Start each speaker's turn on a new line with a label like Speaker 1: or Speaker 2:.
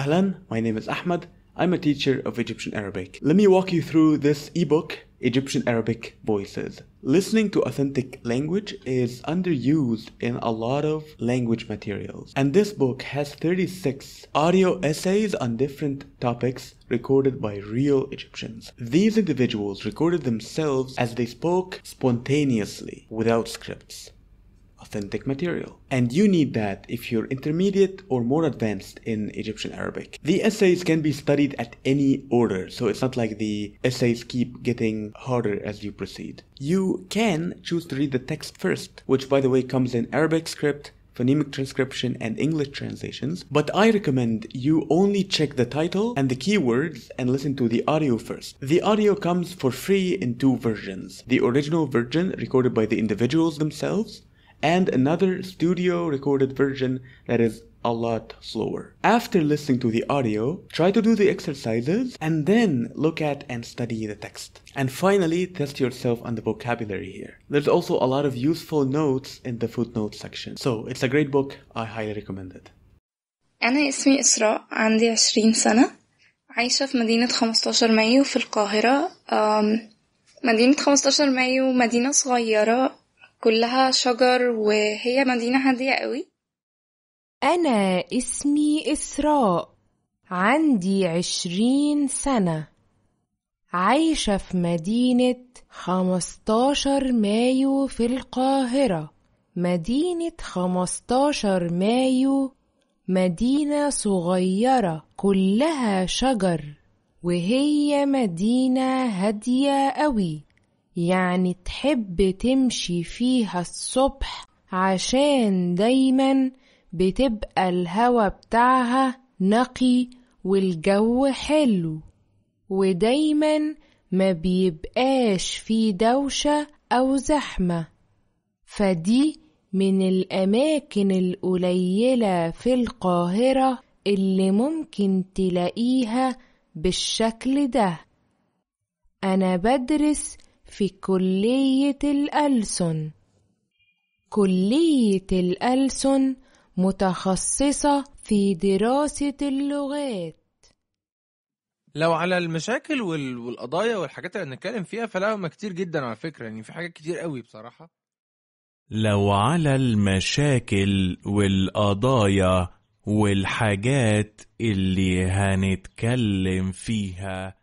Speaker 1: Ahlan, my name is Ahmad. I'm a teacher of Egyptian Arabic. Let me walk you through this ebook, Egyptian Arabic Voices. Listening to authentic language is underused in a lot of language materials, and this book has 36 audio essays on different topics recorded by real Egyptians. These individuals recorded themselves as they spoke spontaneously, without scripts authentic material. And you need that if you're intermediate or more advanced in Egyptian Arabic. The essays can be studied at any order, so it's not like the essays keep getting harder as you proceed. You can choose to read the text first, which by the way comes in Arabic script, phonemic transcription, and English translations, but I recommend you only check the title and the keywords and listen to the audio first. The audio comes for free in two versions the original version recorded by the individuals themselves, and another studio recorded version that is a lot slower. After listening to the audio, try to do the exercises and then look at and study the text. And finally, test yourself on the vocabulary here. There's also a lot of useful notes in the footnote section. So it's a great book, I highly recommend it.
Speaker 2: أنا اسمي إسراء عندي عشرين سنة عايشة في مدينة 15 مايو في القاهرة مدينة 15 مايو مدينة صغيرة كلها شجر وهي مدينة هادية قوي
Speaker 3: أنا اسمي إسراء عندي عشرين سنة عايشة في مدينة خمستاشر مايو في القاهرة مدينة خمستاشر مايو مدينة صغيرة كلها شجر وهي مدينة هادية أوي يعني تحب تمشي فيها الصبح عشان دايما بتبقى الهوا بتاعها نقي والجو حلو ودايما ما بيبقاش في دوشة أو زحمة فدي من الأماكن القليلة في القاهرة اللي ممكن تلاقيها بالشكل ده أنا بدرس في كلية الألسن كلية الألسن متخصصة في دراسة اللغات لو على المشاكل والقضايا والحاجات اللي هنتكلم فيها فلا هما كتير جدا على فكرة يعني في حاجات كتير قوي بصراحة
Speaker 1: لو على المشاكل والقضايا والحاجات اللي هنتكلم فيها